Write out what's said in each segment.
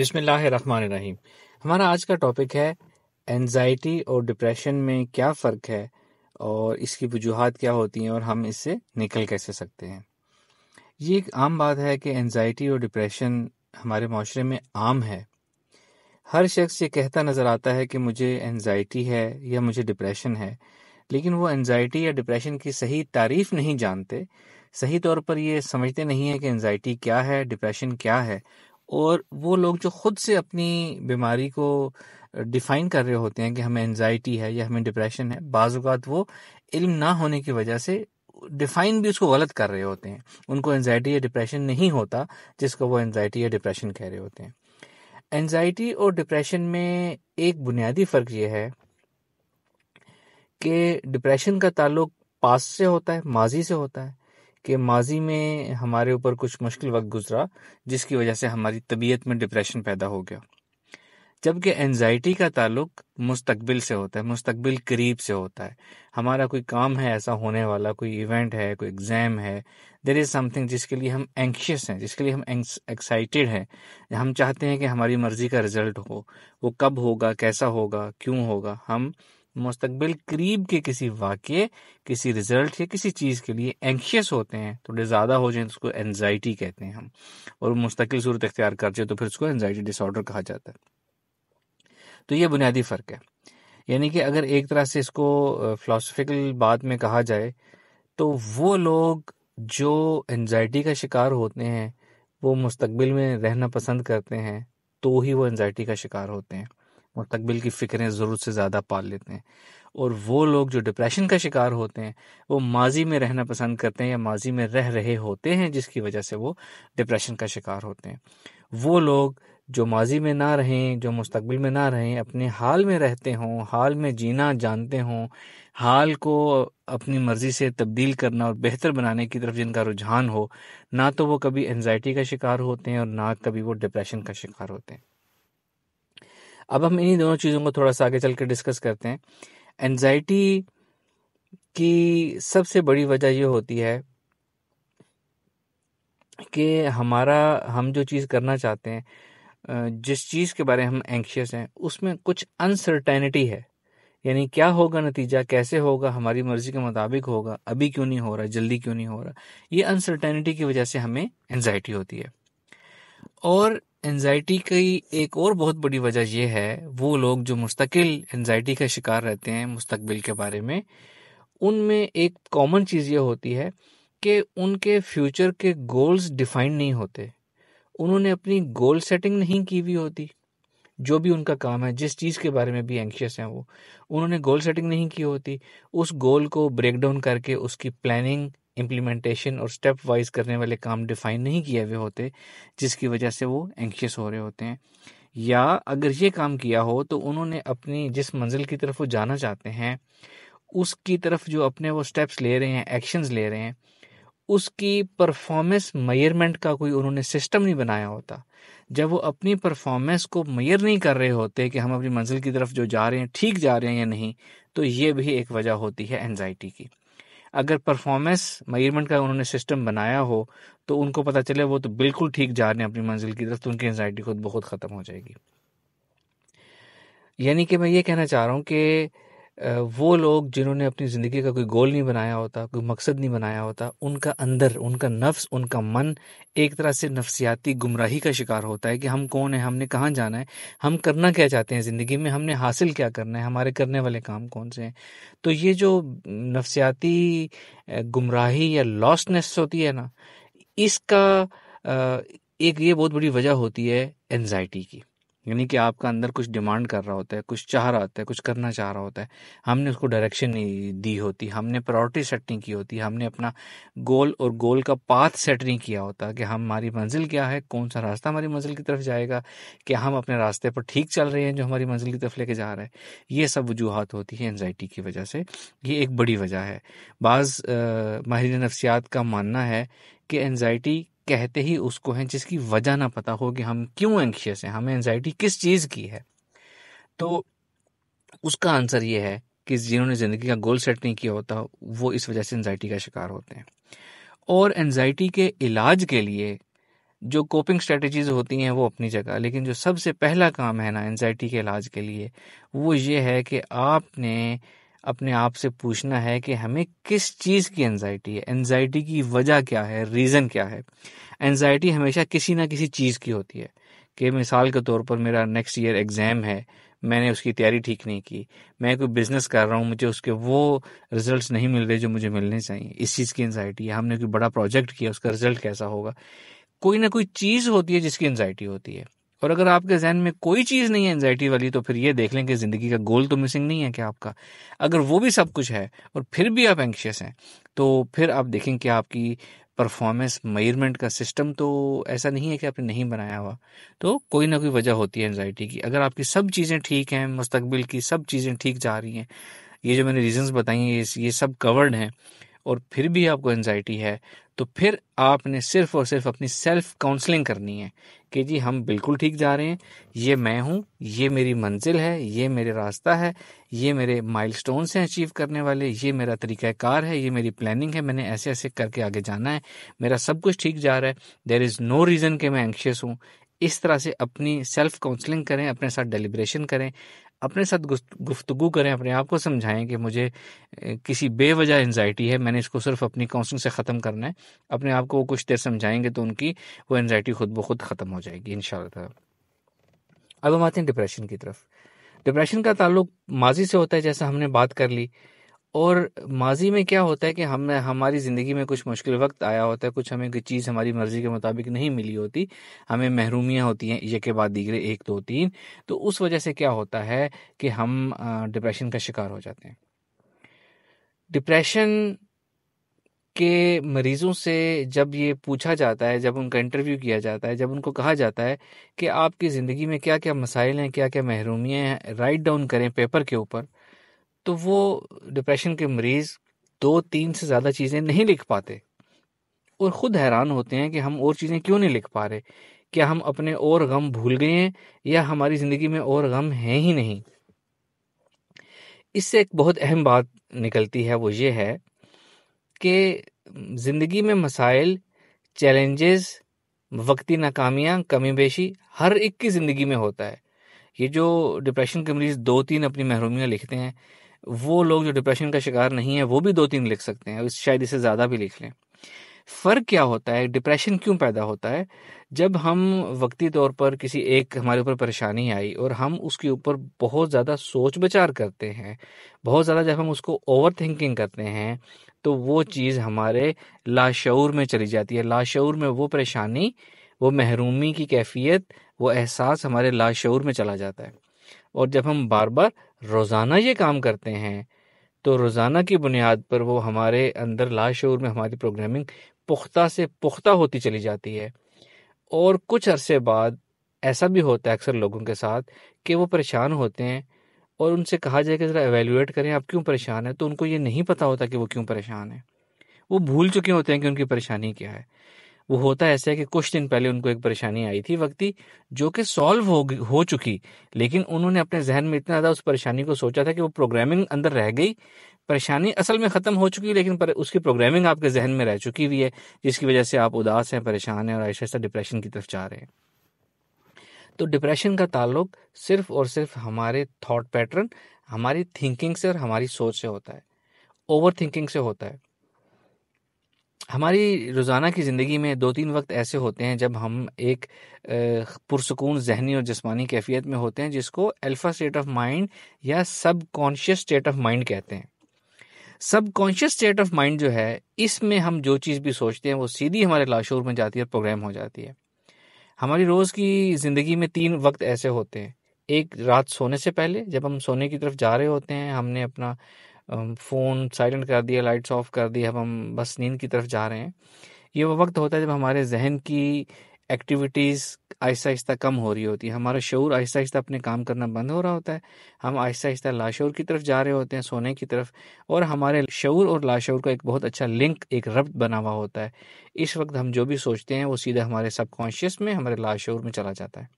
बिसमीम हमारा आज का टॉपिक है एनजाइटी और डिप्रेशन में क्या फ़र्क है और इसकी वजूहत क्या होती हैं और हम इससे निकल कैसे सकते हैं ये एक आम बात है कि एनजाइटी और डिप्रेशन हमारे माशरे में आम है हर शख्स ये कहता नज़र आता है कि मुझे एनजाइटी है या मुझे डिप्रेशन है लेकिन वो एनजाइटी या डिप्रेशन की सही तारीफ नहीं जानते सही तौर पर ये समझते नहीं है कि एनजाइटी क्या है डिप्रेशन क्या है और वो लोग जो खुद से अपनी बीमारी को डिफाइन कर रहे होते हैं कि हमें एनजाइटी है या हमें डिप्रेशन है बाज़ात वो इल्म ना होने की वजह से डिफाइन भी उसको गलत कर रहे होते हैं उनको एनजाइटी या डिप्रेशन नहीं होता जिसको वो एनजाइटी या डिप्रेशन कह रहे होते हैं एनजाइटी और डिप्रेशन में एक बुनियादी फ़र्क ये है कि डिप्रेशन का ताल्लुक पास से होता है माजी से होता है कि माजी में हमारे ऊपर कुछ मुश्किल वक्त गुजरा जिसकी वजह से हमारी तबीयत में डिप्रेशन पैदा हो गया जबकि एनजाइटी का ताल्लुक मुस्तकबिल से होता है मुस्तकबिल करीब से होता है हमारा कोई काम है ऐसा होने वाला कोई इवेंट है कोई एग्ज़ाम है देर इज़ समथिंग जिसके लिए हम एंक्शियस हैं जिसके लिए हम एक्साइटेड हैं हम चाहते हैं कि हमारी मर्ज़ी का रिज़ल्ट हो वो कब होगा कैसा होगा क्यों होगा हम मुस्तबिल करीब के किसी वाक्य किसी रिज़ल्ट या किसी चीज़ के लिए एंक्शियस होते हैं थोड़े ज़्यादा हो जाए तो उसको एनजाइटी कहते हैं हम और मुस्तकिल सूरत इख्तियार कर जाए तो फिर उसको एनजाइटी डिसऑर्डर कहा जाता है तो ये बुनियादी फ़र्क है यानी कि अगर एक तरह से इसको फ़िलासफ़िकल बात में कहा जाए तो वो लोग जो एनजाइटी का शिकार होते हैं वो मुस्तबिल में रहना पसंद करते हैं तो ही वो एनजाइटी का शिकार होते हैं मुस्तबिल की फ़िक्रें ज़रूरत से ज़्यादा पाल लेते हैं और वो लोग जो डिप्रेशन का शिकार होते हैं वो माजी में रहना पसंद करते हैं या माजी में रह रहे होते हैं जिसकी वजह से वो डिप्रेशन का शिकार होते हैं वो लोग जो माजी में ना रहें जो मुस्तबिल में ना रहें अपने हाल में रहते हों हाल में जीना जानते हों हाल को अपनी मर्ज़ी से तब्दील करना और बेहतर बनाने की तरफ जिनका रुझान हो ना तो वो कभी एनजाइटी का शिकार होते हैं और ना कभी वो डिप्रेशन का शिकार होते हैं अब हम इन्हीं दोनों चीज़ों को थोड़ा सा आगे चल के डिस्कस करते हैं एनजाइटी की सबसे बड़ी वजह ये होती है कि हमारा हम जो चीज़ करना चाहते हैं जिस चीज़ के बारे में हम एंक्शियस हैं उसमें कुछ अनसर्टेनिटी है यानी क्या होगा नतीजा कैसे होगा हमारी मर्जी के मुताबिक होगा अभी क्यों नहीं हो रहा जल्दी क्यों नहीं हो रहा ये अनसर्टेनिटी की वजह से हमें एनजाइटी होती है और एनजाइटी की एक और बहुत बड़ी वजह यह है वो लोग जो मुस्तकिल एनजाइटी का शिकार रहते हैं मुस्तबिल के बारे में उनमें एक कॉमन चीज़ ये होती है कि उनके फ्यूचर के गोल्स डिफाइन नहीं होते उन्होंने अपनी गोल सेटिंग नहीं की हुई होती जो भी उनका काम है जिस चीज़ के बारे में भी एंक्शियस हैं वो उन्होंने गोल सेटिंग नहीं की होती उस गोल को ब्रेक डाउन करके उसकी प्लानिंग इम्प्लीमेंटेशन और स्टेप वाइज करने वाले काम डिफाइन नहीं किए हुए होते जिसकी वजह से वो एंक्शियस हो रहे होते हैं या अगर ये काम किया हो तो उन्होंने अपनी जिस मंजिल की तरफ वो जाना चाहते हैं उसकी तरफ जो अपने वो स्टेप्स ले रहे हैं एक्शंस ले रहे हैं उसकी परफॉर्मेंस मयरमेंट का कोई उन्होंने सिस्टम नहीं बनाया होता जब वो अपनी परफॉर्मेंस को मयर नहीं कर रहे होते कि हम अपनी मंजिल की तरफ जो जा रहे हैं ठीक जा रहे हैं या नहीं तो ये भी एक वजह होती है एनजाइटी की अगर परफॉर्मेंस मयरमेंट का उन्होंने सिस्टम बनाया हो तो उनको पता चले वो तो बिल्कुल ठीक जा रहे हैं अपनी मंजिल की तरफ तो उनकी एनजाइटी खुद बहुत ख़त्म हो जाएगी यानी कि मैं ये कहना चाह रहा हूँ कि वो लोग जिन्होंने अपनी ज़िंदगी का कोई गोल नहीं बनाया होता कोई मकसद नहीं बनाया होता उनका अंदर उनका नफ्स उनका मन एक तरह से नफसियाती गुमराही का शिकार होता है कि हम कौन है हमने कहाँ जाना है हम करना क्या चाहते हैं ज़िंदगी में हमने हासिल क्या करना है हमारे करने वाले काम कौन से हैं तो ये जो नफसियाती गुमराही या लॉसनेस होती है ना इसका एक ये बहुत बड़ी वजह होती है एनजाइटी की यानी कि आपका अंदर कुछ डिमांड कर रहा होता है कुछ चाह रहा होता है कुछ करना चाह रहा होता है हमने उसको डायरेक्शन नहीं दी होती हमने प्रायोरिटी सेट नहीं की होती हमने अपना गोल और गोल का पाथ सेट नहीं किया होता कि हम हमारी मंजिल क्या है कौन सा रास्ता हमारी मंजिल की तरफ जाएगा कि हम अपने रास्ते पर ठीक चल रहे हैं जो हमारी मंजिल की तरफ लेके जा रहे हैं ये सब वजूहत होती है एनजाइटी की वजह से ये एक बड़ी वजह है बाज़ माहिर नफ्सियात का मानना है कि एनजाइटी कहते ही उसको हैं जिसकी वजह ना पता हो कि हम क्यों एंक्शियस हैं हमें एनजाइटी किस चीज़ की है तो उसका आंसर ये है कि जिन्होंने ज़िंदगी का गोल सेट नहीं किया होता वो इस वजह से एनजाइटी का शिकार होते हैं और एनजाइटी के इलाज के लिए जो कोपिंग स्ट्रेटजीज होती हैं वो अपनी जगह लेकिन जो सबसे पहला काम है ना एनजाइटी के इलाज के लिए वो ये है कि आपने अपने आप से पूछना है कि हमें किस चीज़ की एनजाइटी है एनजाइटी की वजह क्या है रीज़न क्या है एनजाइटी हमेशा किसी ना किसी चीज़ की होती है कि मिसाल के तौर पर मेरा नेक्स्ट ईयर एग्ज़ाम है मैंने उसकी तैयारी ठीक नहीं की मैं कोई बिज़नेस कर रहा हूँ मुझे उसके वो रिजल्ट्स नहीं मिल रहे जो मुझे मिलने चाहिए इस चीज़ की एनजाइटी है हमने कोई बड़ा प्रोजेक्ट किया उसका रिजल्ट कैसा होगा कोई ना कोई चीज़ होती है जिसकी एनजाइटी होती है और अगर आपके जहन में कोई चीज़ नहीं है एनजाइटी वाली तो फिर ये देख लें कि ज़िंदगी का गोल तो मिसिंग नहीं है क्या आपका अगर वो भी सब कुछ है और फिर भी आप एंक्शियस हैं तो फिर आप देखें कि आपकी परफॉर्मेंस मेजरमेंट का सिस्टम तो ऐसा नहीं है कि आपने नहीं बनाया हुआ तो कोई ना कोई वजह होती है एनजाइटी की अगर आपकी सब चीज़ें ठीक हैं मुस्तबिल की सब चीज़ें ठीक जा रही हैं ये जो मैंने रीजंस बताई हैं ये ये सब कवर्ड हैं और फिर भी आपको एनजाइटी है तो फिर आपने सिर्फ और सिर्फ अपनी सेल्फ काउंसलिंग करनी है कि जी हम बिल्कुल ठीक जा रहे हैं ये मैं हूँ ये मेरी मंजिल है ये मेरे रास्ता है ये मेरे माइल स्टोन से अचीव करने वाले ये मेरा तरीक़ाकार है ये मेरी प्लानिंग है मैंने ऐसे ऐसे करके आगे जाना है मेरा सब कुछ ठीक जा रहा है देर इज़ नो रीज़न कि मैं एंक्शियस हूँ इस तरह से अपनी सेल्फ काउंसलिंग करें अपने साथ डेलिब्रेशन करें अपने साथ गुफ्तगु करें अपने आप को समझाएं कि मुझे किसी बेवजह एनजाइटी है मैंने इसको सिर्फ अपनी काउंसलिंग से ख़त्म करना है अपने आप को वो कुछ देर समझाएंगे तो उनकी वो एनजाइटी खुद ब खुद ख़त्म हो जाएगी इन अब हम आते हैं डिप्रेशन की तरफ डिप्रेशन का ताल्लुक माजी से होता है जैसा हमने बात कर ली और माजी में क्या होता है कि हम हमारी ज़िंदगी में कुछ मुश्किल वक्त आया होता है कुछ हमें कोई चीज़ हमारी मर्ज़ी के मुताबिक नहीं मिली होती हमें महरूमियाँ होती हैं ये के बाद दीगरे एक दो तीन तो उस वजह से क्या होता है कि हम डिप्रेशन का शिकार हो जाते हैं डिप्रेशन के मरीज़ों से जब ये पूछा जाता है जब उनका इंटरव्यू किया जाता है जब उनको कहा जाता है कि आपकी ज़िंदगी में क्या क्या मसाइल हैं क्या क्या महरूमियाँ हैं राइट डाउन करें पेपर के ऊपर तो वो डिप्रेशन के मरीज़ दो तीन से ज़्यादा चीज़ें नहीं लिख पाते और ख़ुद हैरान होते हैं कि हम और चीज़ें क्यों नहीं लिख पा रहे क्या हम अपने और गम भूल गए हैं या हमारी ज़िंदगी में और गम हैं ही नहीं इससे एक बहुत अहम बात निकलती है वो ये है कि ज़िंदगी में मसाइल चैलेंजेस वक्ती नाकामियां कमी बेशी हर एक की ज़िंदगी में होता है ये जो डिप्रेशन के मरीज़ दो तीन अपनी महरूमियां लिखते हैं वो लोग जो डिप्रेशन का शिकार नहीं है वो भी दो तीन लिख सकते हैं शायद इसे ज़्यादा भी लिख लें फ़र्क क्या होता है डिप्रेशन क्यों पैदा होता है जब हम वक्ती तौर पर किसी एक हमारे ऊपर परेशानी आई और हम उसके ऊपर बहुत ज़्यादा सोच विचार करते हैं बहुत ज़्यादा जब हम उसको ओवर थिंकिंग करते हैं तो वो चीज़ हमारे लाशूर में चली जाती है लाशूर में वो परेशानी वो महरूमी की कैफियत वो एहसास हमारे लाशूर में चला जाता है और जब हम बार बार रोज़ाना ये काम करते हैं तो रोज़ाना की बुनियाद पर वो हमारे अंदर लाशूर में हमारी प्रोग्रामिंग पुख्ता से पुख्ता होती चली जाती है और कुछ अरसे बाद ऐसा भी होता है अक्सर लोगों के साथ कि वो परेशान होते हैं और उनसे कहा जाए कि ज़रा एवेल्यूएट करें आप क्यों परेशान हैं तो उनको ये नहीं पता होता कि वो क्यों परेशान है वो भूल चुके होते हैं कि उनकी परेशानी क्या है वो होता ऐसा है कि कुछ दिन पहले उनको एक परेशानी आई थी वक्ति जो कि सॉल्व हो हो चुकी लेकिन उन्होंने अपने जहन में इतना ज़्यादा उस परेशानी को सोचा था कि वो प्रोग्रामिंग अंदर रह गई परेशानी असल में ख़त्म हो चुकी लेकिन पर उसकी प्रोग्रामिंग आपके जहन में रह चुकी हुई है जिसकी वजह से आप उदास हैं परेशान हैं और ऐसा ऐसा डिप्रेशन की तरफ जा रहे हैं तो डिप्रेशन का ताल्लुक सिर्फ और सिर्फ हमारे थॉट पैटर्न हमारी थिंकिंग से और हमारी सोच से होता है ओवर थिंकिंग से होता है हमारी रोज़ाना की ज़िंदगी में दो तीन वक्त ऐसे होते हैं जब हम एक पुरसकून जहनी और जिसमानी कैफियत में होते हैं जिसको अल्फ़ा स्टेट ऑफ माइंड या सब कॉन्शियस स्टेट ऑफ माइंड कहते हैं सब कॉन्शियस स्टेट ऑफ माइंड जो है इसमें हम जो चीज़ भी सोचते हैं वो सीधी हमारे लाशूर में जाती है और प्रोग्राम हो जाती है हमारी रोज़ की ज़िंदगी में तीन वक्त ऐसे होते हैं एक रात सोने से पहले जब हम सोने की तरफ जा रहे होते हैं हमने अपना फ़ोन साइलेंट कर दिया लाइट्स ऑफ कर दिया अब हम बस नींद की तरफ जा रहे हैं ये वो वक्त होता है जब हमारे जहन की एक्टिविटीज़ आहिस्ता आहिस्ता कम हो रही होती है हमारा शौर आहिस्ता आहिस्ता अपने काम करना बंद हो रहा होता है हम आहिस्ता आहिस्ता लाशौर की तरफ जा रहे होते हैं सोने की तरफ और हमारे शौर और लाशौर का एक बहुत अच्छा लिंक एक रब्त बना हुआ होता है इस वक्त हम जो भी सोचते हैं वो सीधा हमारे सबकॉन्शियस में हमारे लाशौर में चला जाता है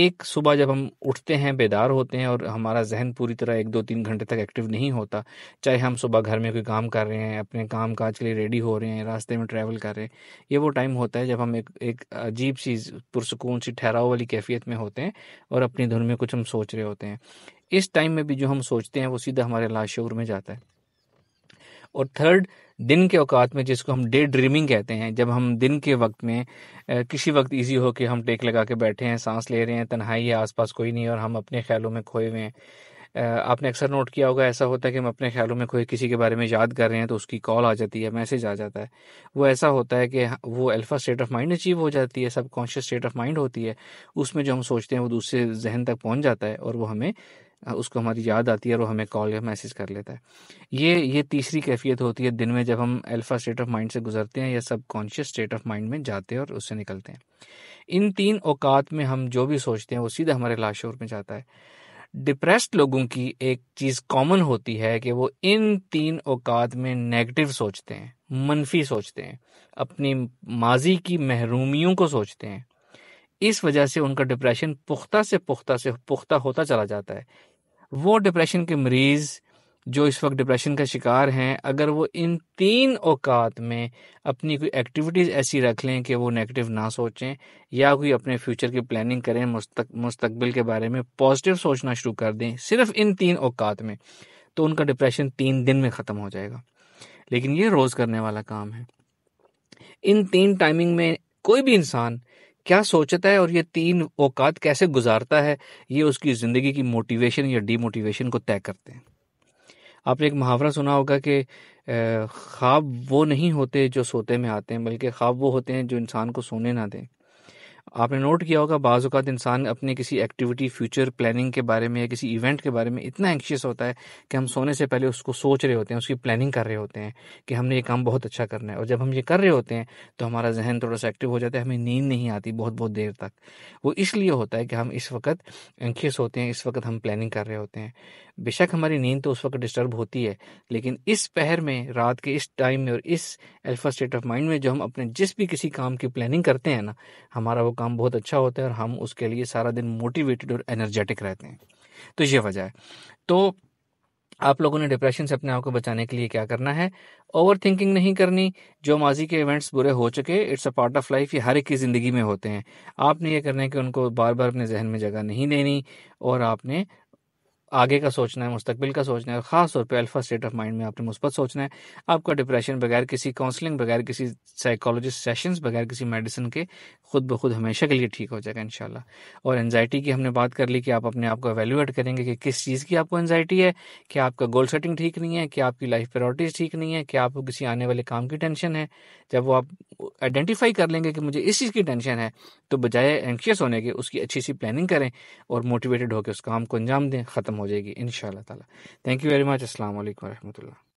एक सुबह जब हम उठते हैं बेदार होते हैं और हमारा जहन पूरी तरह एक दो तीन घंटे तक एक्टिव नहीं होता चाहे हम सुबह घर में कोई काम कर रहे हैं अपने काम काज के लिए रेडी हो रहे हैं रास्ते में ट्रैवल कर रहे हैं ये वो टाइम होता है जब हम एक एक अजीब सी पुरसकून सी ठहराव वाली कैफियत में होते हैं और अपनी धुन में कुछ हम सोच रहे होते हैं इस टाइम में भी जो हम सोचते हैं वो सीधा हमारे लाशूर में जाता है और थर्ड दिन के औकात में जिसको हम डे ड्रीमिंग कहते हैं जब हम दिन के वक्त में किसी वक्त इजी हो कि हम टेक लगा के बैठे हैं सांस ले रहे हैं तन्हाई है आसपास कोई नहीं और हम अपने ख्यालों में खोए हुए हैं आपने अक्सर नोट किया होगा ऐसा होता है कि हम अपने ख्यालों में कोई किसी के बारे में याद कर रहे हैं तो उसकी कॉल आ जाती है मैसेज आ जाता है वो ऐसा होता है कि वो alpha state of mind achieve हो जाती है सब कॉन्शियस स्टेट ऑफ माइंड होती है उसमें जो हम सोचते हैं वो दूसरे जहन तक पहुंच जाता है और वो हमें उसको हमारी याद आती है और हमें कॉल या मैसेज कर लेता है ये ये तीसरी कैफियत होती है दिन में जब हम अल्फ़ा स्टेट ऑफ माइंड से गुजरते हैं या सब कॉन्शियस स्टेट ऑफ माइंड में जाते हैं और उससे निकलते हैं इन तीन औकात में हम जो भी सोचते हैं वो सीधा हमारे लाशोर में जाता है डिप्रेस्ड लोगों की एक चीज़ कॉमन होती है कि वो इन तीन औकात में नेगेटिव सोचते हैं मनफी सोचते हैं अपनी माजी की महरूमियों को सोचते हैं इस वजह से उनका डिप्रेशन पुख्ता से पुख्ता से पुख्ता होता चला जाता है वो डिप्रेशन के मरीज़ जो इस वक्त डिप्रेशन का शिकार हैं अगर वो इन तीन औकात में अपनी कोई एक्टिविटीज़ ऐसी रख लें कि वो नेगेटिव ना सोचें या कोई अपने फ्यूचर की प्लानिंग करें मुस्तक मुस्तकबिल के बारे में पॉजिटिव सोचना शुरू कर दें सिर्फ इन तीन औकात में तो उनका डिप्रेशन तीन दिन में ख़त्म हो जाएगा लेकिन ये रोज़ करने वाला काम है इन तीन टाइमिंग में कोई भी इंसान क्या सोचता है और ये तीन औकात कैसे गुजारता है ये उसकी ज़िंदगी की मोटिवेशन या डीमोटिवेशन को तय करते हैं आपने एक मुहावरा सुना होगा कि ख्वाब वो नहीं होते जो सोते में आते हैं बल्कि ख्वाब वो होते हैं जो इंसान को सोने ना दें आपने नोट किया होगा बाज़ात इंसान अपने किसी एक्टिविटी फ्यूचर प्लानिंग के बारे में या किसी इवेंट के बारे में इतना एंक्शियस होता है कि हम सोने से पहले उसको सोच रहे होते हैं उसकी प्लानिंग कर रहे होते हैं कि हमने ये काम बहुत अच्छा करना है और जब हम ये कर रहे होते हैं तो हमारा जहन थोड़ा सा एक्टिव हो जाता है हमें नींद नहीं आती बहुत बहुत देर तक वो इसलिए होता है कि हम इस वक्त एंक्शियस होते हैं इस वक्त हम प्लानिंग कर रहे होते हैं बेशक हमारी नींद तो उस वक्त डिस्टर्ब होती है लेकिन इस पहर में रात के इस टाइम में और इस अल्फा स्टेट ऑफ माइंड में जो हम अपने जिस भी किसी काम की प्लानिंग करते हैं ना हमारा वो काम बहुत अच्छा होता है और हम उसके लिए सारा दिन मोटिवेटेड और एनर्जेटिक रहते हैं तो ये वजह है तो आप लोगों ने डिप्रेशन से अपने आप को बचाने के लिए क्या करना है ओवर थिंकिंग नहीं करनी जो माजी के इवेंट्स बुरे हो चुके it's a part of life ये हर एक की ज़िंदगी में होते हैं आपने ये करना है कि उनको बार बार अपने जहन में जगह नहीं देनी और आपने आगे का सोचना है मुस्तबिल का सोचना है और ख़ास तौर पर अल्फ़ा स्टेट ऑफ माइंड में आपने मुस्बत सोचना है आपका डिप्रेशन बगैर किसी काउंसलिंग बगैर किसी साइकोलॉजिस्ट सेशंस बगैर किसी मेडिसिन के खुद ब खुद हमेशा के लिए ठीक हो जाएगा इन और एनजाइटी की हमने बात कर ली कि आप अपने आप को एवेल्यूएट करेंगे कि किस चीज़ की आपको एनजाइटी है कि आपका गोल सेटिंग ठीक नहीं है कि आपकी लाइफ प्रायोरिटीज़ ठीक नहीं है कि आपको किसी आने वाले काम की टेंशन है जब वो आप आइडेंटिफाई कर लेंगे कि मुझे इस चीज़ की टेंशन है तो बजाय एंशियस होने के उसकी अच्छी सी प्लानिंग करें और मोटिवेटेड होकर उस काम को अंजाम दें ख़त्म हो जाएगी इन ताला थैंक यू वेरी मच असल वरहमल